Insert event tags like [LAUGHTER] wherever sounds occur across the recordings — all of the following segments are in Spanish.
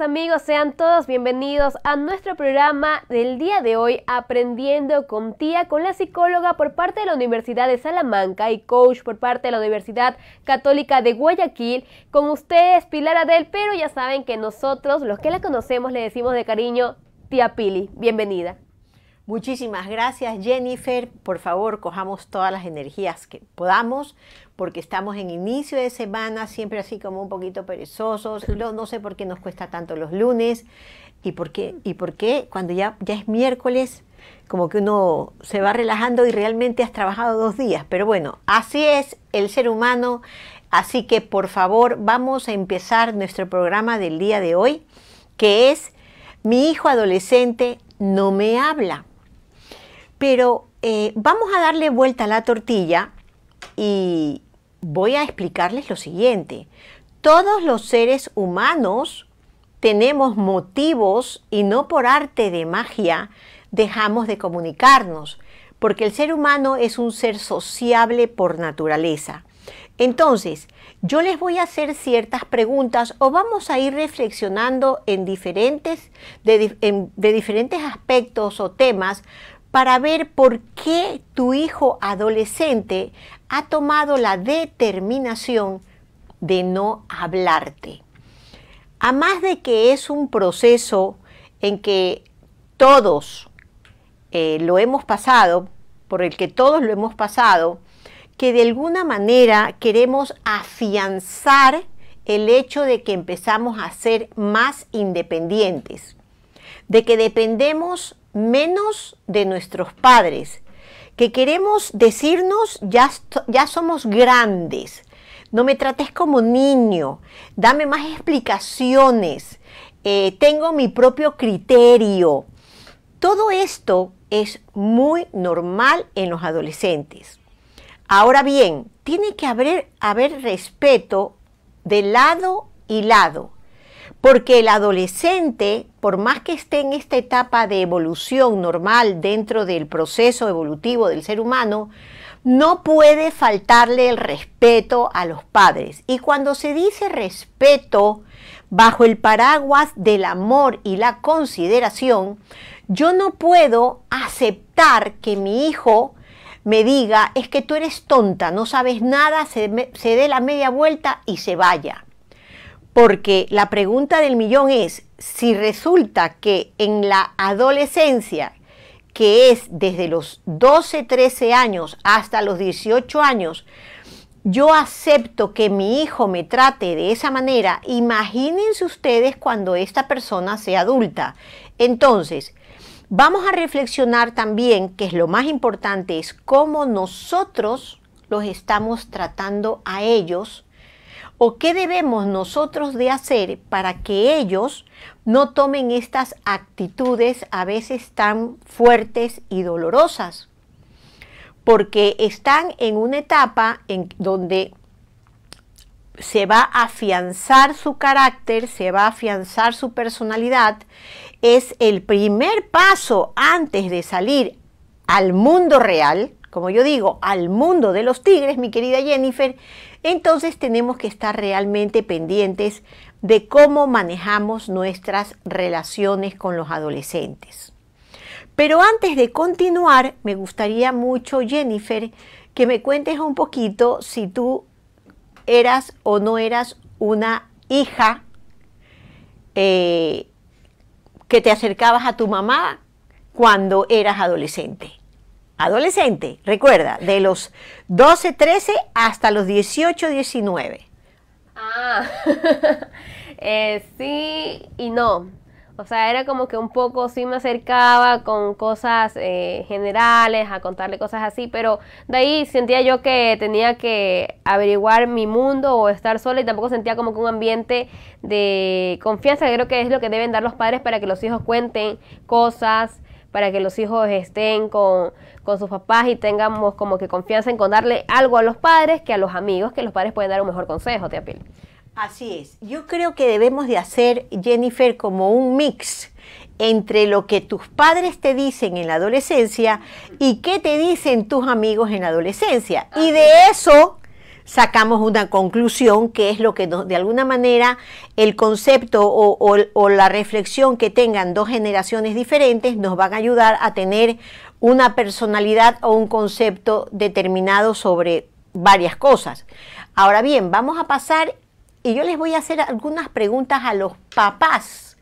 amigos, sean todos bienvenidos a nuestro programa del día de hoy, Aprendiendo con Tía, con la psicóloga por parte de la Universidad de Salamanca y coach por parte de la Universidad Católica de Guayaquil. Con ustedes, Pilar Adel, pero ya saben que nosotros, los que la conocemos, le decimos de cariño Tía Pili. Bienvenida. Muchísimas gracias Jennifer. Por favor, cojamos todas las energías que podamos porque estamos en inicio de semana, siempre así como un poquito perezosos. No, sé por qué nos cuesta tanto los lunes y por qué, y por qué cuando ya, ya es miércoles, como que uno se va relajando y realmente has trabajado dos días. Pero bueno, así es el ser humano. Así que por favor, vamos a empezar nuestro programa del día de hoy, que es Mi hijo adolescente no me habla. Pero eh, vamos a darle vuelta a la tortilla y voy a explicarles lo siguiente. Todos los seres humanos tenemos motivos y no por arte de magia dejamos de comunicarnos, porque el ser humano es un ser sociable por naturaleza. Entonces, yo les voy a hacer ciertas preguntas o vamos a ir reflexionando en de diferentes aspectos o temas para ver por qué tu hijo adolescente ha tomado la determinación de no hablarte. A más de que es un proceso en que todos eh, lo hemos pasado, por el que todos lo hemos pasado, que de alguna manera queremos afianzar el hecho de que empezamos a ser más independientes, de que dependemos menos de nuestros padres, que queremos decirnos ya, somos grandes, no me trates como niño, dame más explicaciones, eh, tengo mi propio criterio. Todo esto es muy normal en los adolescentes. Ahora bien, tiene que haber respeto de lado y lado porque el adolescente, por más que esté en esta etapa de evolución normal dentro del proceso evolutivo del ser humano, no puede faltarle el respeto a los padres. Y cuando se dice respeto bajo el paraguas del amor y la consideración, yo no puedo aceptar que mi hijo me diga, es que tú eres tonta, no sabes nada, se, se dé la media vuelta y se vaya porque la pregunta del millón es si resulta que en la adolescencia, que es desde los 12, 13 años hasta los 18 años, yo acepto que mi hijo me trate de esa manera, imagínense ustedes cuando esta persona sea adulta. Entonces, vamos a reflexionar también, que es lo más importante, es cómo nosotros los estamos tratando a ellos o qué debemos nosotros de hacer para que ellos no tomen estas actitudes a veces tan fuertes y dolorosas. Porque están en una etapa en donde se va a afianzar su carácter, se va a afianzar su personalidad. Es el primer paso antes de salir al mundo real, como yo digo, al mundo de los tigres, mi querida Jennifer, entonces tenemos que estar realmente pendientes de cómo manejamos nuestras relaciones con los adolescentes. Pero antes de continuar, me gustaría mucho, Jennifer, que me cuentes un poquito si tú eras o no eras una hija eh, que te acercabas a tu mamá cuando eras adolescente adolescente, recuerda, de los 12, 13 hasta los 18, 19. Ah, [LAUGHS] eh, sí y no. O sea, era como que un poco sí me acercaba con cosas eh, generales, a contarle cosas así, pero de ahí sentía yo que tenía que averiguar mi mundo o estar sola y tampoco sentía como que un ambiente de confianza, creo que es lo que deben dar los padres para que los hijos cuenten cosas, para que los hijos estén con, sus papás y tengamos como que confianza en darle algo a los padres que a los amigos, que los padres pueden dar un mejor consejo, tía Pil. Así es. Yo creo que debemos de hacer, Jennifer, como un mix entre lo que tus padres te dicen en la adolescencia y qué te dicen tus amigos en la adolescencia. Y de eso sacamos una conclusión que es lo que de alguna manera el concepto o, la reflexión que tengan dos generaciones diferentes nos van a ayudar a tener una personalidad o un concepto determinado sobre varias cosas. Ahora bien, vamos a pasar y yo les voy a hacer algunas preguntas a los papás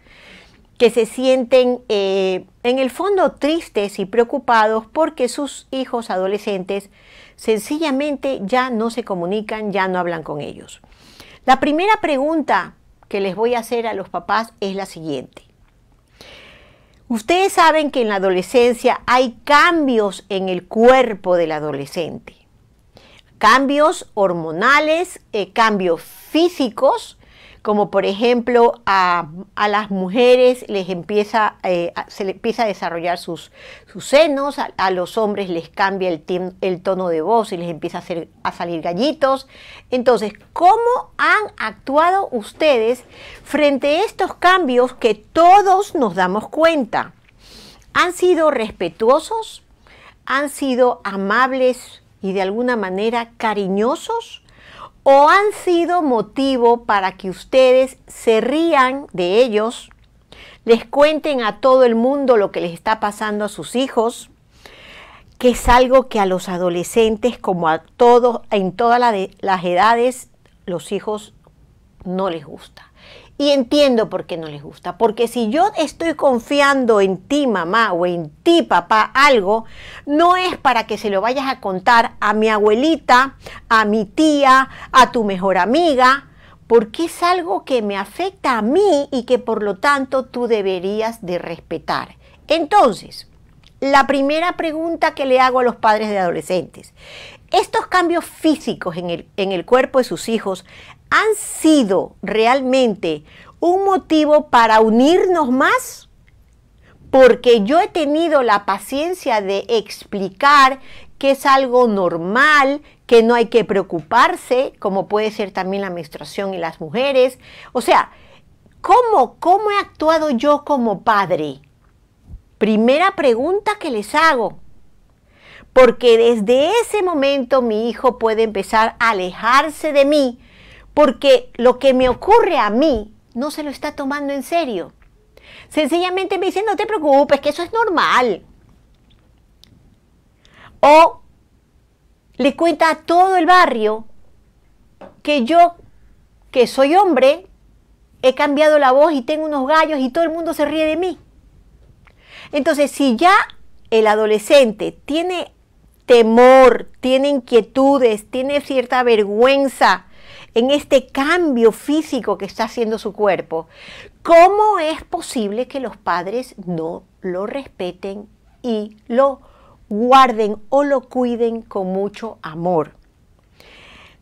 que se sienten eh, en el fondo tristes y preocupados porque sus hijos adolescentes sencillamente ya no se comunican, ya no hablan con ellos. La primera pregunta que les voy a hacer a los papás es la siguiente. Ustedes saben que en la adolescencia hay cambios en el cuerpo del adolescente. Cambios hormonales, eh, cambios físicos como por ejemplo a, las mujeres les empieza, eh, se les empieza a desarrollar sus, senos, a, los hombres les cambia el, el, tono de voz y les empieza a, a salir gallitos. Entonces, ¿cómo han actuado ustedes frente a estos cambios que todos nos damos cuenta? ¿Han sido respetuosos? ¿Han sido amables y de alguna manera cariñosos? o han sido motivo para que ustedes se rían de ellos, les cuenten a todo el mundo lo que les está pasando a sus hijos, que es algo que a los adolescentes, como a todos, en todas las edades, los hijos no les gusta. Y entiendo por qué no les gusta, porque si yo estoy confiando en ti mamá o en ti papá algo, no es para que se lo vayas a contar a mi abuelita, a mi tía, a tu mejor amiga, porque es algo que me afecta a mí y que por lo tanto tú deberías de respetar. Entonces, la primera pregunta que le hago a los padres de adolescentes, ¿estos cambios físicos en el, en el cuerpo de sus hijos han sido realmente un motivo para unirnos más? Porque yo he tenido la paciencia de explicar que es algo normal, que no hay que preocuparse, como puede ser también la menstruación y las mujeres. O sea, ¿cómo, cómo he actuado yo como padre? Primera pregunta que les hago. Porque desde ese momento mi hijo puede empezar a alejarse de mí porque lo que me ocurre a mí no se lo está tomando en serio. Sencillamente me dice, no te preocupes, que eso es normal. O le cuenta a todo el barrio que yo, que soy hombre, he cambiado la voz y tengo unos gallos y todo el mundo se ríe de mí. Entonces, si ya el adolescente tiene temor, tiene inquietudes, tiene cierta vergüenza, en este cambio físico que está haciendo su cuerpo, ¿cómo es posible que los padres no lo respeten y lo guarden o lo cuiden con mucho amor?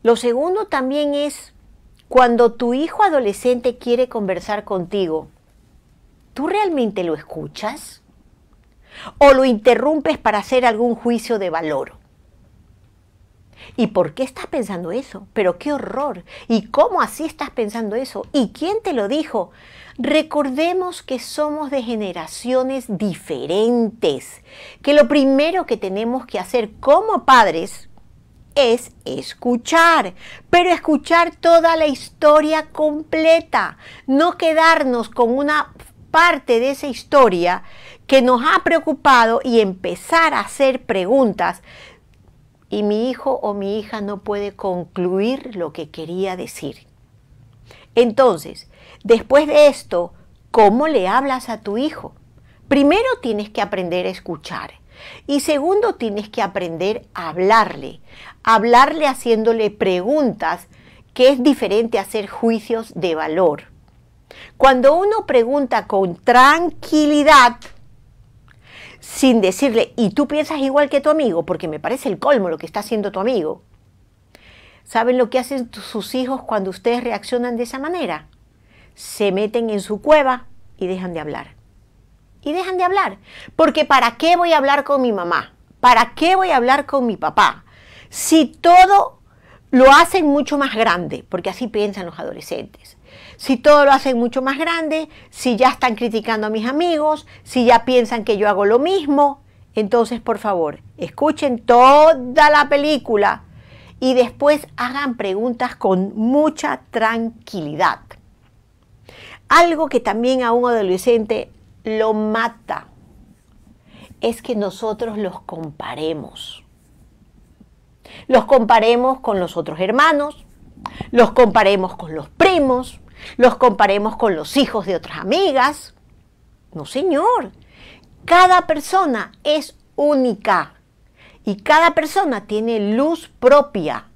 Lo segundo también es cuando tu hijo adolescente quiere conversar contigo, ¿tú realmente lo escuchas? ¿O lo interrumpes para hacer algún juicio de valor? ¿Y por qué estás pensando eso? Pero qué horror. ¿Y cómo así estás pensando eso? ¿Y quién te lo dijo? Recordemos que somos de generaciones diferentes, que lo primero que tenemos que hacer como padres es escuchar, pero escuchar toda la historia completa, no quedarnos con una parte de esa historia que nos ha preocupado y empezar a hacer preguntas y mi hijo o mi hija no puede concluir lo que quería decir. Entonces, después de esto, ¿cómo le hablas a tu hijo? Primero tienes que aprender a escuchar y segundo tienes que aprender a hablarle, hablarle haciéndole preguntas, que es diferente a hacer juicios de valor. Cuando uno pregunta con tranquilidad, sin decirle, ¿y tú piensas igual que tu amigo? Porque me parece el colmo lo que está haciendo tu amigo. ¿Saben lo que hacen sus hijos cuando ustedes reaccionan de esa manera? Se meten en su cueva y dejan de hablar. Y dejan de hablar. Porque ¿para qué voy a hablar con mi mamá? ¿Para qué voy a hablar con mi papá? Si todo lo hacen mucho más grande, porque así piensan los adolescentes si todo lo hacen mucho más grande, si ya están criticando a mis amigos, si ya piensan que yo hago lo mismo. Entonces, por favor, escuchen toda la película y después hagan preguntas con mucha tranquilidad. Algo que también a un adolescente lo mata es que nosotros los comparemos. Los comparemos con los otros hermanos, los comparemos con los primos, los comparemos con los hijos de otras amigas. No, señor. Cada persona es única y cada persona tiene luz propia.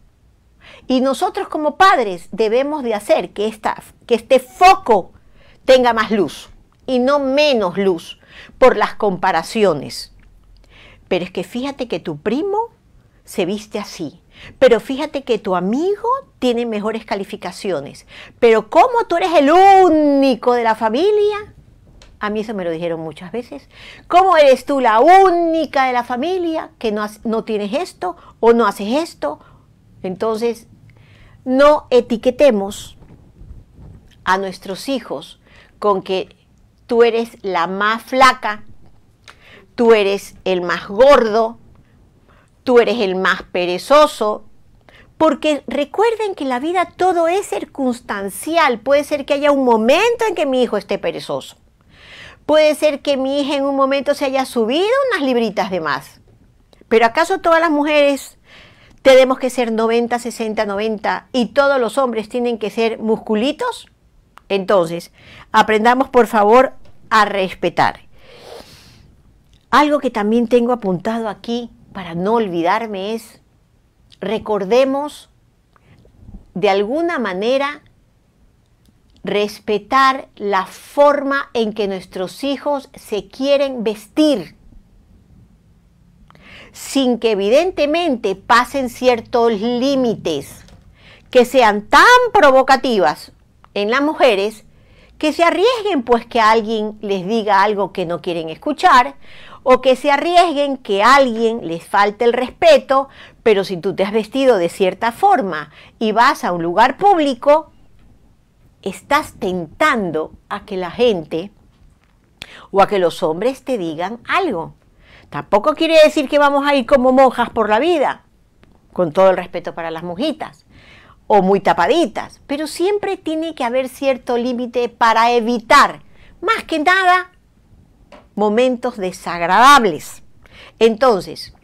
Y nosotros como padres debemos de hacer que, esta, que este foco tenga más luz y no menos luz por las comparaciones. Pero es que fíjate que tu primo se viste así pero fíjate que tu amigo tiene mejores calificaciones. Pero como tú eres el único de la familia, a mí eso me lo dijeron muchas veces, ¿cómo eres tú la única de la familia que no, no tienes esto o no haces esto? Entonces, no etiquetemos a nuestros hijos con que tú eres la más flaca, tú eres el más gordo, tú eres el más perezoso. Porque recuerden que la vida todo es circunstancial. Puede ser que haya un momento en que mi hijo esté perezoso. Puede ser que mi hija en un momento se haya subido unas libritas de más. Pero ¿acaso todas las mujeres tenemos que ser 90, 60, 90 y todos los hombres tienen que ser musculitos? Entonces, aprendamos por favor a respetar. Algo que también tengo apuntado aquí para no olvidarme es, recordemos de alguna manera respetar la forma en que nuestros hijos se quieren vestir, sin que evidentemente pasen ciertos límites que sean tan provocativas en las mujeres que se arriesguen pues que alguien les diga algo que no quieren escuchar o que se arriesguen que a alguien les falte el respeto, pero si tú te has vestido de cierta forma y vas a un lugar público, estás tentando a que la gente o a que los hombres te digan algo. Tampoco quiere decir que vamos a ir como monjas por la vida, con todo el respeto para las monjitas, o muy tapaditas, pero siempre tiene que haber cierto límite para evitar, más que nada, momentos desagradables. Entonces,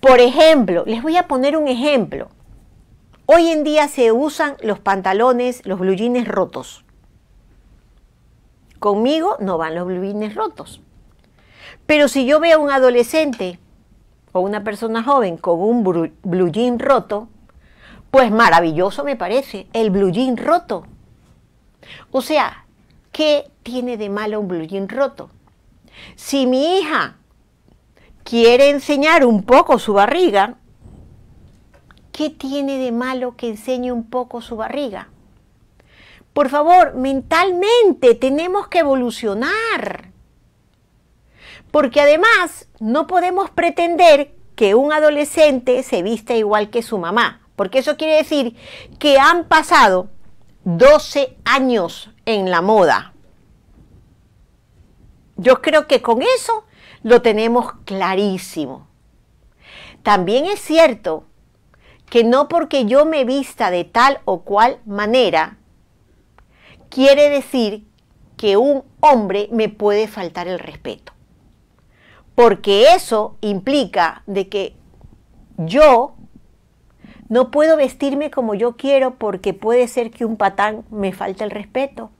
por ejemplo, les voy a poner un ejemplo. Hoy en día se usan los pantalones, los blue jeans rotos. Conmigo no van los blue jeans rotos. Pero si yo veo a un adolescente o una persona joven con un blue jean roto, pues maravilloso me parece el blue jean roto. O sea, ¿qué tiene de malo un blue roto? Si mi hija quiere enseñar un poco su barriga, ¿qué tiene de malo que enseñe un poco su barriga? Por favor, mentalmente tenemos que evolucionar. Porque además no podemos pretender que un adolescente se vista igual que su mamá. Porque eso quiere decir que han pasado 12 años en la moda. Yo creo que con eso lo tenemos clarísimo. También es cierto que no porque yo me vista de tal o cual manera, quiere decir que un hombre me puede faltar el respeto. Porque eso implica de que yo no puedo vestirme como yo quiero porque puede ser que un patán me falte el respeto.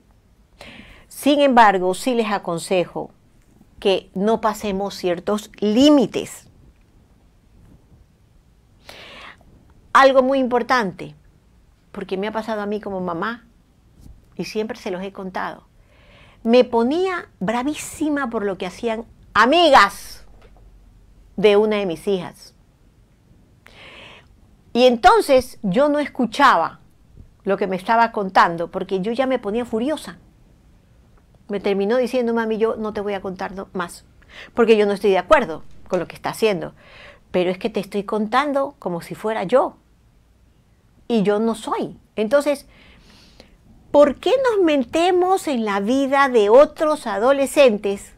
Sin embargo, sí les aconsejo que no pasemos ciertos límites. Algo muy importante, porque me ha pasado a mí como mamá, y siempre se los he contado, me ponía bravísima por lo que hacían amigas de una de mis hijas. Y entonces yo no escuchaba lo que me estaba contando, porque yo ya me ponía furiosa me terminó diciendo, mami, yo no te voy a contar más, porque yo no estoy de acuerdo con lo que está haciendo. Pero es que te estoy contando como si fuera yo. Y yo no soy. Entonces, ¿por qué nos metemos en la vida de otros adolescentes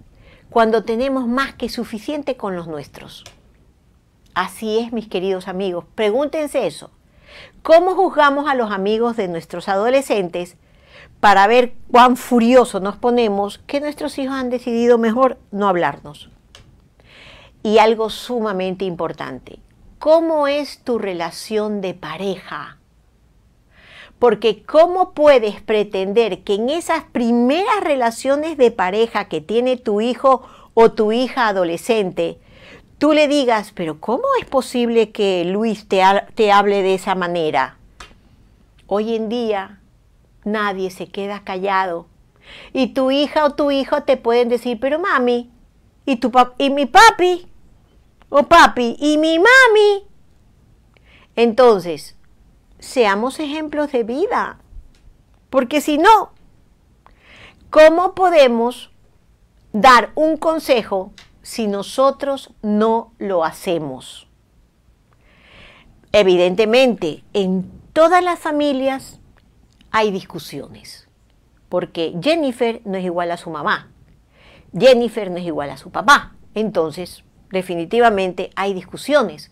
cuando tenemos más que suficiente con los nuestros? Así es, mis queridos amigos. Pregúntense eso. ¿Cómo juzgamos a los amigos de nuestros adolescentes para ver cuán furiosos nos ponemos, que nuestros hijos han decidido mejor no hablarnos. Y algo sumamente importante, ¿cómo es tu relación de pareja? Porque ¿cómo puedes pretender que en esas primeras relaciones de pareja que tiene tu hijo o tu hija adolescente, tú le digas, pero ¿cómo es posible que Luis te, te hable de esa manera? Hoy en día Nadie se queda callado. Y tu hija o tu hijo te pueden decir, pero mami, y, tu y mi papi, o papi, y mi mami. Entonces, seamos ejemplos de vida, porque si no, ¿cómo podemos dar un consejo si nosotros no lo hacemos? Evidentemente, en todas las familias hay discusiones, porque Jennifer no es igual a su mamá, Jennifer no es igual a su papá, entonces definitivamente hay discusiones.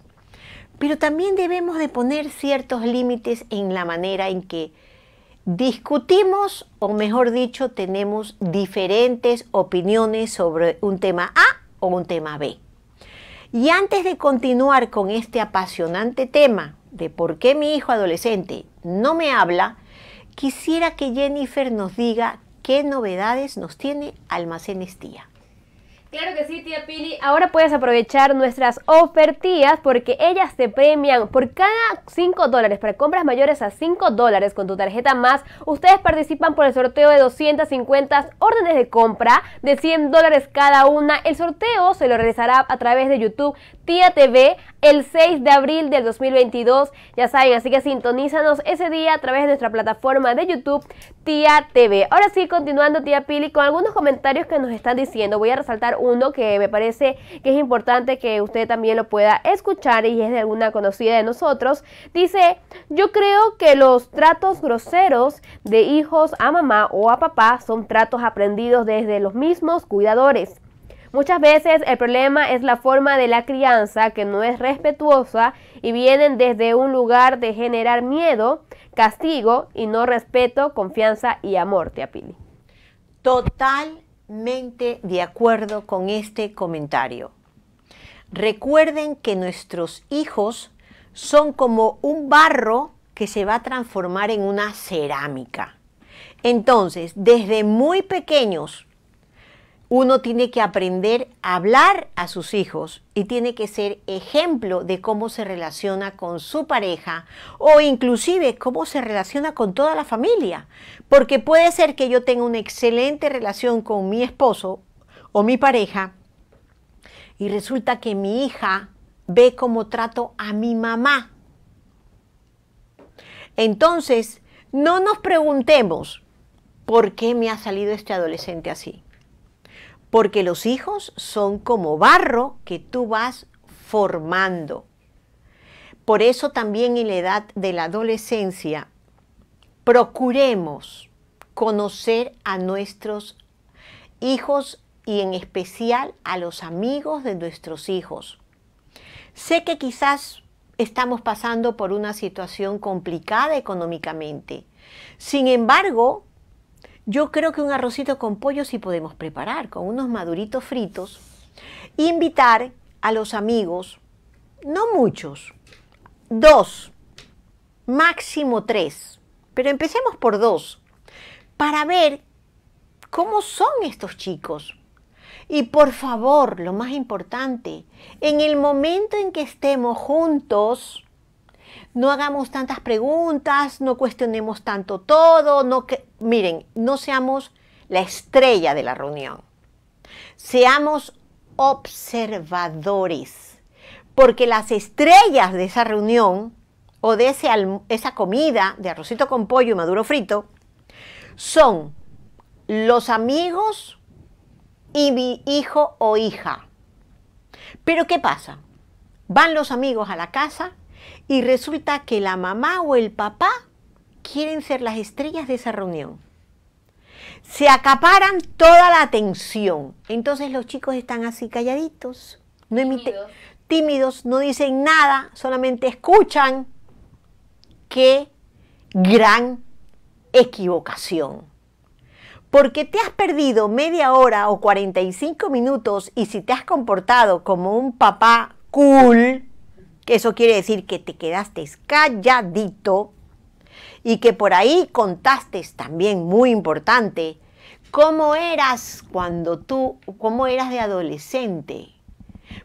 Pero también debemos de poner ciertos límites en la manera en que discutimos o mejor dicho tenemos diferentes opiniones sobre un tema A o un tema B. Y antes de continuar con este apasionante tema de por qué mi hijo adolescente no me habla, quisiera que Jennifer nos diga qué novedades nos tiene Almacenes Tía. Claro que sí, tía Pili. Ahora puedes aprovechar nuestras ofertas porque ellas te premian por cada 5 dólares. Para compras mayores a 5 dólares con tu tarjeta más, ustedes participan por el sorteo de 250 órdenes de compra de 100 dólares cada una. El sorteo se lo realizará a través de YouTube Tía TV el 6 de abril del 2022. Ya saben, así que sintonízanos ese día a través de nuestra plataforma de YouTube, Tía TV. Ahora sí, continuando, Tía Pili, con algunos comentarios que nos están diciendo. Voy a resaltar uno que me parece que es importante que usted también lo pueda escuchar y es de alguna conocida de nosotros. Dice, yo creo que los tratos groseros de hijos a mamá o a papá son tratos aprendidos desde los mismos cuidadores. Muchas veces el problema es la forma de la crianza que no es respetuosa y vienen desde un lugar de generar miedo, castigo y no respeto, confianza y amor, tía Pili. Totalmente de acuerdo con este comentario. Recuerden que nuestros hijos son como un barro que se va a transformar en una cerámica. Entonces, desde muy pequeños, uno tiene que aprender a hablar a sus hijos y tiene que ser ejemplo de cómo se relaciona con su pareja o inclusive cómo se relaciona con toda la familia. Porque puede ser que yo tenga una excelente relación con mi esposo o mi pareja y resulta que mi hija ve cómo trato a mi mamá. Entonces, no nos preguntemos por qué me ha salido este adolescente así porque los hijos son como barro que tú vas formando. Por eso también en la edad de la adolescencia procuremos conocer a nuestros hijos y en especial a los amigos de nuestros hijos. Sé que quizás estamos pasando por una situación complicada económicamente. Sin embargo, yo creo que un arrocito con pollo sí podemos preparar, con unos maduritos fritos. Invitar a los amigos, no muchos, dos, máximo tres, pero empecemos por dos, para ver cómo son estos chicos. Y por favor, lo más importante, en el momento en que estemos juntos, no hagamos tantas preguntas, no cuestionemos tanto todo, miren, no seamos la estrella de la reunión. Seamos observadores, porque las estrellas de esa reunión o de esa comida de arrocito con pollo y maduro frito son los amigos y mi hijo o hija. Pero ¿qué pasa? Van los amigos a la casa y resulta que la mamá o el papá quieren ser las estrellas de esa reunión. Se acaparan toda la atención. Entonces los chicos están así calladitos, no tímidos. tímidos, no dicen nada, solamente escuchan. Qué gran equivocación. Porque te has perdido media hora o 45 minutos y si te has comportado como un papá cool, eso quiere decir que te quedaste calladito y que por ahí contaste también muy importante cómo eras cuando tú, cómo eras de adolescente.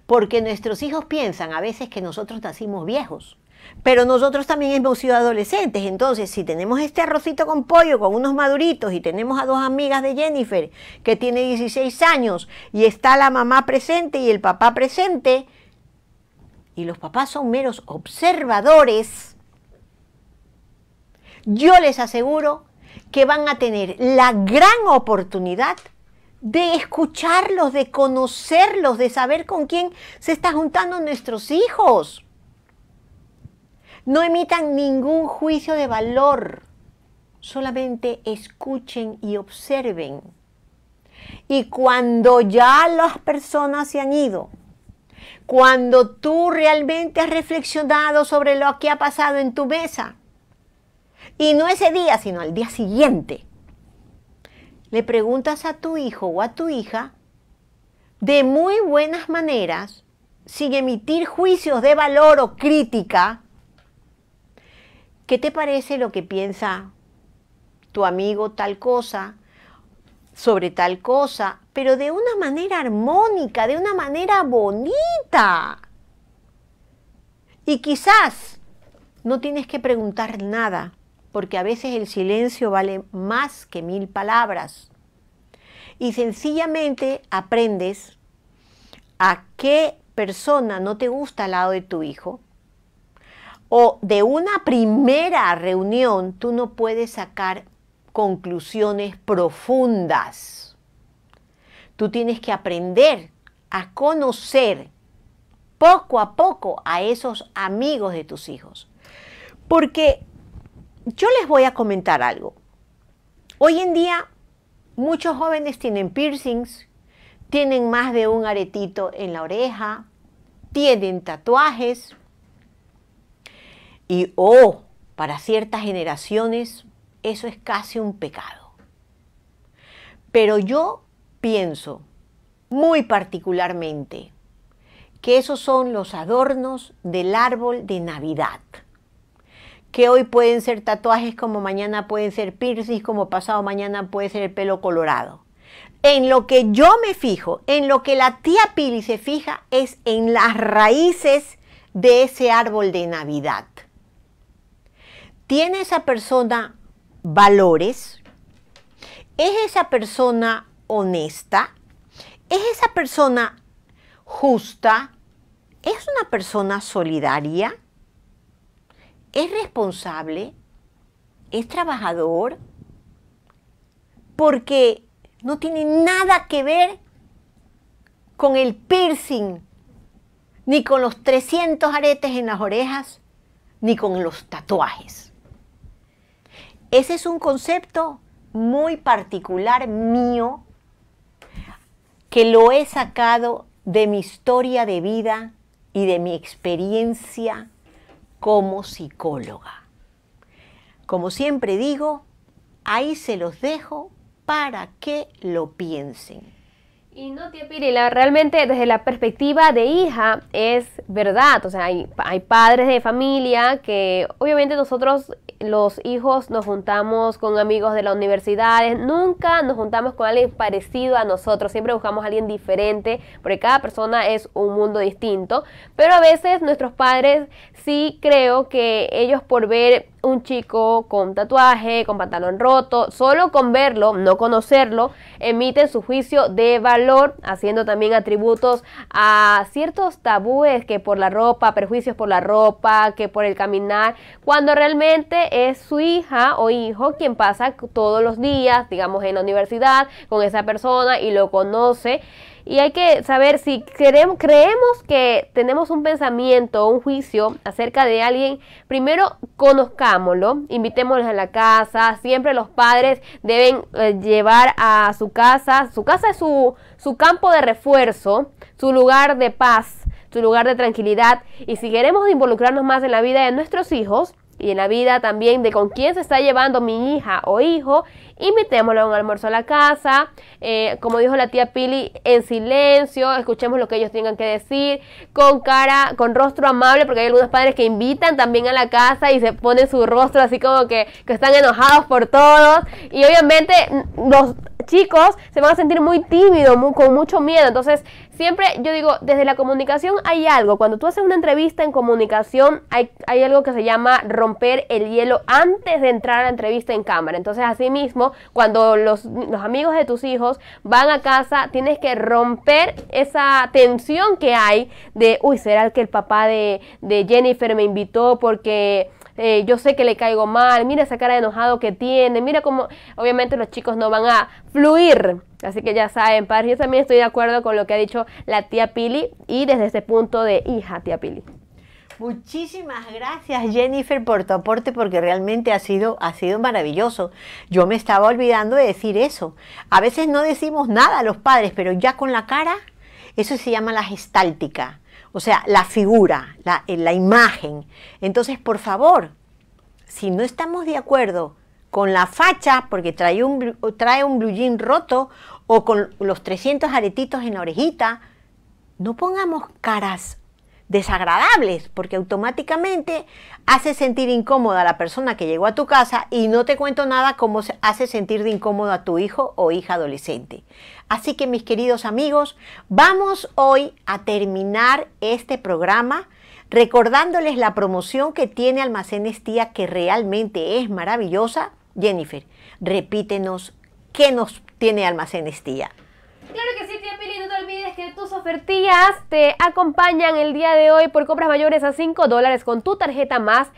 Porque nuestros hijos piensan a veces que nosotros nacimos viejos, pero nosotros también hemos sido adolescentes. Entonces, si tenemos este arrocito con pollo, con unos maduritos, y tenemos a dos amigas de Jennifer que tiene 16 años y está la mamá presente y el papá presente, y los papás son meros observadores, yo les aseguro que van a tener la gran oportunidad de escucharlos, de conocerlos, de saber con quién se están juntando nuestros hijos. No emitan ningún juicio de valor, solamente escuchen y observen. Y cuando ya las personas se han ido, cuando tú realmente has reflexionado sobre lo que ha pasado en tu mesa, y no ese día, sino al día siguiente, le preguntas a tu hijo o a tu hija de muy buenas maneras, sin emitir juicios de valor o crítica, ¿qué te parece lo que piensa tu amigo tal cosa? sobre tal cosa, pero de una manera armónica, de una manera bonita. Y quizás no tienes que preguntar nada, porque a veces el silencio vale más que mil palabras. Y sencillamente aprendes a qué persona no te gusta al lado de tu hijo. O de una primera reunión tú no puedes sacar conclusiones profundas. Tú tienes que aprender a conocer poco a poco a esos amigos de tus hijos. Porque yo les voy a comentar algo. Hoy en día muchos jóvenes tienen piercings, tienen más de un aretito en la oreja, tienen tatuajes. Y oh, para ciertas generaciones eso es casi un pecado. Pero yo pienso muy particularmente que esos son los adornos del árbol de Navidad, que hoy pueden ser tatuajes como mañana pueden ser piercings como pasado mañana puede ser el pelo colorado. En lo que yo me fijo, en lo que la tía Pili se fija es en las raíces de ese árbol de Navidad. ¿Tiene esa persona valores? ¿Es esa persona honesta? ¿Es esa persona justa? ¿Es una persona solidaria? ¿Es responsable? ¿Es trabajador? Porque no tiene nada que ver con el piercing, ni con los 300 aretes en las orejas, ni con los tatuajes. Ese es un concepto muy particular mío que lo he sacado de mi historia de vida y de mi experiencia como psicóloga. Como siempre digo, ahí se los dejo para que lo piensen. Y no, tía Pirila, realmente desde la perspectiva de hija es verdad. O sea, hay, padres de familia que obviamente nosotros los hijos nos juntamos con amigos de las universidades, nunca nos juntamos con alguien parecido a nosotros, siempre buscamos a alguien diferente, porque cada persona es un mundo distinto. Pero a veces nuestros padres sí creo que ellos por ver un chico con tatuaje, con pantalón roto, solo con verlo, no conocerlo, emite su juicio de valor, haciendo también atributos a ciertos tabúes que por la ropa, perjuicios por la ropa, que por el caminar, cuando realmente es su hija o hijo quien pasa todos los días, digamos en la universidad, con esa persona y lo conoce. Y hay que saber si creemos que tenemos un pensamiento o un juicio acerca de alguien, primero conozcámoslo, invitémoslos a la casa, siempre los padres deben eh, llevar a su casa, su casa es su, su campo de refuerzo, su lugar de paz, su lugar de tranquilidad. Y si queremos involucrarnos más en la vida de nuestros hijos, y en la vida también de con quién se está llevando mi hija o hijo. Invitémoslo a un almuerzo a la casa, eh, como dijo la tía Pili, en silencio, escuchemos lo que ellos tengan que decir, con cara, con rostro amable, porque hay algunos padres que invitan también a la casa y se ponen su rostro así como que, que están enojados por todos. Y obviamente mm, los chicos se van a sentir muy tímidos, muy, con mucho miedo. Entonces, siempre yo digo, desde la comunicación hay algo. Cuando tú haces una entrevista en comunicación, hay, algo que se llama romper el hielo antes de entrar a la entrevista en cámara. Entonces, así mismo, cuando los, amigos de tus hijos van a casa, tienes que romper esa tensión que hay de, uy, ¿será que el papá de, de Jennifer me invitó porque eh, yo sé que le caigo mal, mira esa cara de enojado que tiene, mira cómo obviamente los chicos no van a fluir. Así que ya saben, padres, yo también estoy de acuerdo con lo que ha dicho la tía Pili y desde ese punto de hija, tía Pili. Muchísimas gracias Jennifer por tu aporte porque realmente ha sido, ha sido maravilloso. Yo me estaba olvidando de decir eso. A veces no decimos nada a los padres, pero ya con la cara, eso se llama la gestáltica o sea, la figura, la, eh, la imagen. Entonces, por favor, si no estamos de acuerdo con la facha, porque trae un, trae un blue jean roto, o con los 300 aretitos en la orejita, no pongamos caras desagradables, porque automáticamente hace sentir incómoda a la persona que llegó a tu casa y no te cuento nada cómo se hace sentir de incómodo a tu hijo o hija adolescente. Así que mis queridos amigos, vamos hoy a terminar este programa recordándoles la promoción que tiene Almacenes Tía que realmente es maravillosa. Jennifer, repítenos qué nos tiene Almacenes Tía. Claro que sí, tía que tus ofertillas te acompañan el día de hoy por compras mayores a 5 dólares con tu tarjeta más.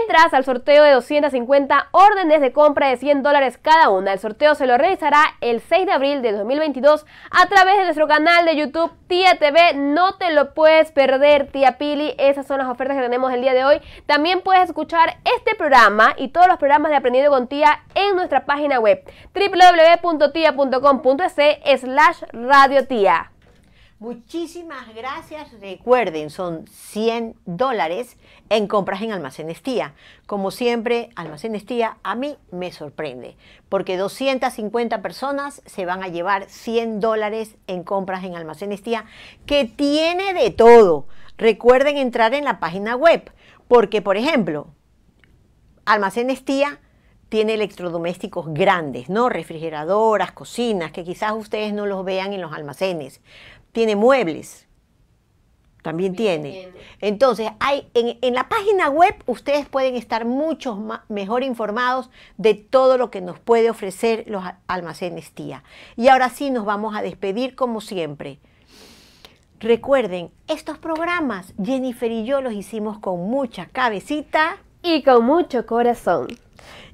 Entras al sorteo de 250 órdenes de compra de 100 dólares cada una. El sorteo se lo realizará el 6 de abril de 2022 a través de nuestro canal de YouTube Tía TV. No te lo puedes perder, Tía Pili. Esas son las ofertas que tenemos el día de hoy. También puedes escuchar este programa y todos los programas de Aprendiendo con Tía en nuestra página web www.tia.com.es slash radio tía. Muchísimas gracias. Recuerden, son 100 dólares en compras en almacenes tía. Como siempre, almacenes tía a mí me sorprende, porque 250 personas se van a llevar 100 dólares en compras en almacenes tía, que tiene de todo. Recuerden entrar en la página web, porque por ejemplo, almacenes tía tiene electrodomésticos grandes, ¿no? Refrigeradoras, cocinas, que quizás ustedes no los vean en los almacenes tiene muebles. También tiene. Entonces, hay, en, la página web ustedes pueden estar mucho mejor informados de todo lo que nos puede ofrecer los almacenes tía. Y ahora sí nos vamos a despedir como siempre. Recuerden, estos programas Jennifer y yo los hicimos con mucha cabecita y con mucho corazón.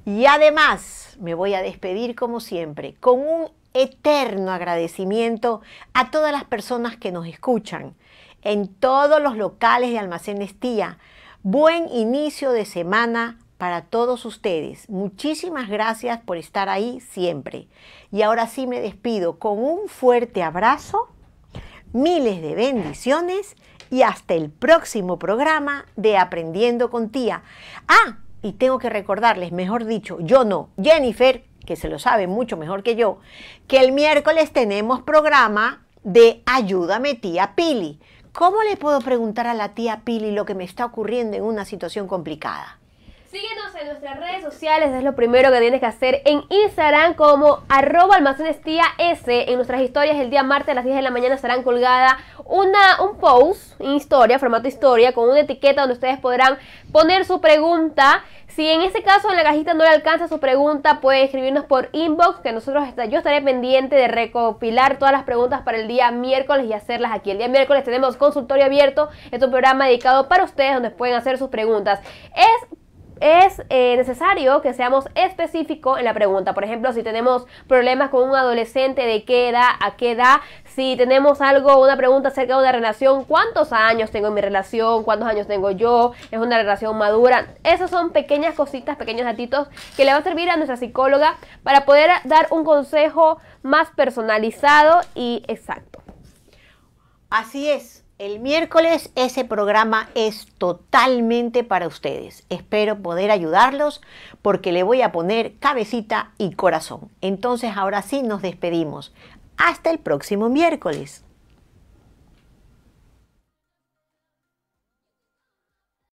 Y además, me voy a despedir como siempre, con un eterno agradecimiento a todas las personas que nos escuchan en todos los locales de almacenes Tía. Buen inicio de semana para todos ustedes. Muchísimas gracias por estar ahí siempre. Y ahora sí me despido con un fuerte abrazo, miles de bendiciones y hasta el próximo programa de Aprendiendo con Tía. Ah, y tengo que recordarles, mejor dicho, yo no, Jennifer que se lo sabe mucho mejor que yo, que el miércoles tenemos programa de Ayúdame tía Pili. ¿Cómo le puedo preguntar a la tía Pili lo que me está ocurriendo en una situación complicada? Síguenos en nuestras redes sociales, es lo primero que tienes que hacer en Instagram como arroba almacenes S. En nuestras historias el día martes a las 10 de la mañana estarán colgada una, un post, historia, formato historia, con una etiqueta donde ustedes podrán poner su pregunta. Si en ese caso en la cajita no le alcanza su pregunta, puede escribirnos por inbox, que nosotros yo estaré pendiente de recopilar todas las preguntas para el día miércoles y hacerlas aquí. El día miércoles tenemos consultorio abierto, es un programa dedicado para ustedes donde pueden hacer sus preguntas. Es es eh, necesario que seamos específicos en la pregunta. Por ejemplo, si tenemos problemas con un adolescente, de qué edad, a qué edad, si tenemos algo, una pregunta acerca de una relación, cuántos años tengo en mi relación, cuántos años tengo yo, es una relación madura. Esas son pequeñas cositas, pequeños datitos que le va a servir a nuestra psicóloga para poder dar un consejo más personalizado y exacto. Así es. El miércoles ese programa es totalmente para ustedes. Espero poder ayudarlos porque le voy a poner cabecita y corazón. Entonces ahora sí nos despedimos. Hasta el próximo miércoles.